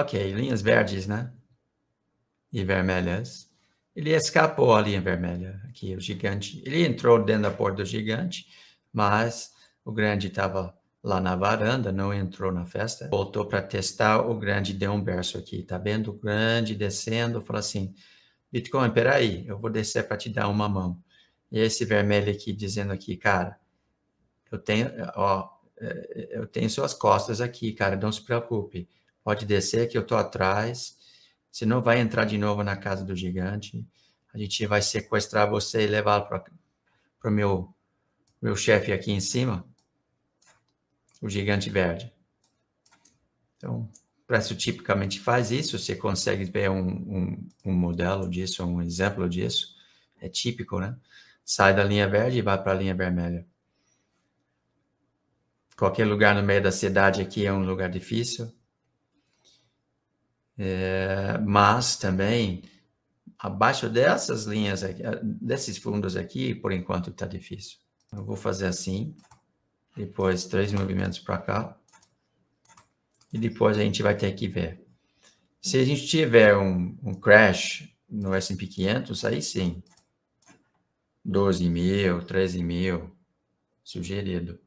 Ok, linhas verdes, né? E vermelhas. Ele escapou a linha vermelha, aqui o gigante. Ele entrou dentro da porta do gigante, mas o grande estava lá na varanda, não entrou na festa. Voltou para testar, o grande deu um berço aqui, tá vendo? O grande descendo, falou assim, Bitcoin, peraí, eu vou descer para te dar uma mão. E esse vermelho aqui dizendo aqui, cara, eu tenho, ó, eh, eu tenho suas costas aqui, cara, não se preocupe. Pode descer que eu estou atrás. Você não vai entrar de novo na casa do gigante. A gente vai sequestrar você e levar para para o meu, meu chefe aqui em cima, o gigante verde. Então, preço tipicamente faz isso, você consegue ver um, um, um, modelo disso, um exemplo disso, é típico, né? Sai da linha verde e vai para a linha vermelha. Qualquer lugar no meio da cidade aqui é um lugar difícil, é, mas também, abaixo dessas linhas, aqui, desses fundos aqui, por enquanto está difícil. Eu vou fazer assim, depois três movimentos para cá, e depois a gente vai ter que ver. Se a gente tiver um, um crash no S&P 500, aí sim, 12 mil, 13 mil, sugerido.